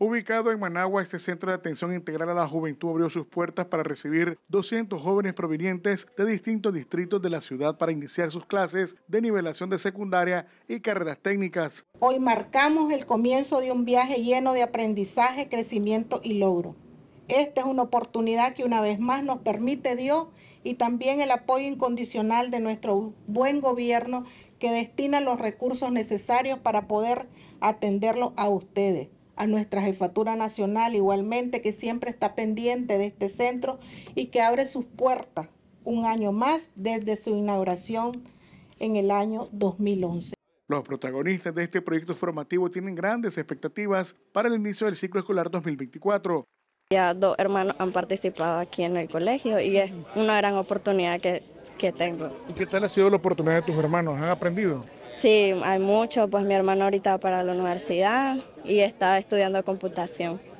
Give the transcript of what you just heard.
Ubicado en Managua, este centro de atención integral a la juventud abrió sus puertas para recibir 200 jóvenes provenientes de distintos distritos de la ciudad para iniciar sus clases de nivelación de secundaria y carreras técnicas. Hoy marcamos el comienzo de un viaje lleno de aprendizaje, crecimiento y logro. Esta es una oportunidad que una vez más nos permite Dios y también el apoyo incondicional de nuestro buen gobierno que destina los recursos necesarios para poder atenderlos a ustedes a nuestra jefatura nacional igualmente, que siempre está pendiente de este centro y que abre sus puertas un año más desde su inauguración en el año 2011. Los protagonistas de este proyecto formativo tienen grandes expectativas para el inicio del ciclo escolar 2024. Ya dos hermanos han participado aquí en el colegio y es una gran oportunidad que, tengo. ¿Y qué tal ha sido la oportunidad de tus hermanos? ¿Han aprendido? Sí, hay mucho, pues mi hermano ahorita para la universidad y está estudiando computación.